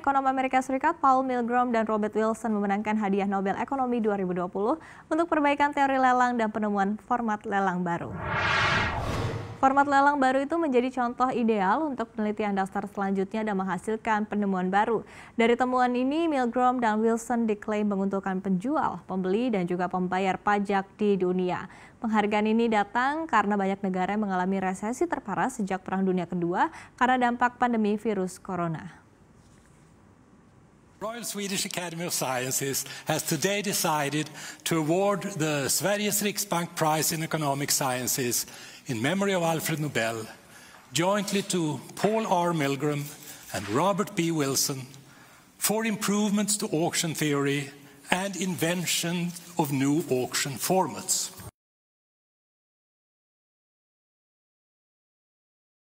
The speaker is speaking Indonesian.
ekonom Amerika Serikat Paul Milgrom dan Robert Wilson memenangkan hadiah Nobel Ekonomi 2020 untuk perbaikan teori lelang dan penemuan format lelang baru. Format lelang baru itu menjadi contoh ideal untuk penelitian dasar selanjutnya dan menghasilkan penemuan baru. Dari temuan ini, Milgrom dan Wilson diklaim menguntungkan penjual, pembeli, dan juga pembayar pajak di dunia. Penghargaan ini datang karena banyak negara yang mengalami resesi terparah sejak Perang Dunia Kedua karena dampak pandemi virus corona. Royal Swedish Academy of Sciences has today decided to award the Sveriges Riksbank Prize in Economic Sciences in memory of Alfred Nobel, jointly to Paul R. Milgram and Robert B. Wilson for improvements to auction theory and invention of new auction formats.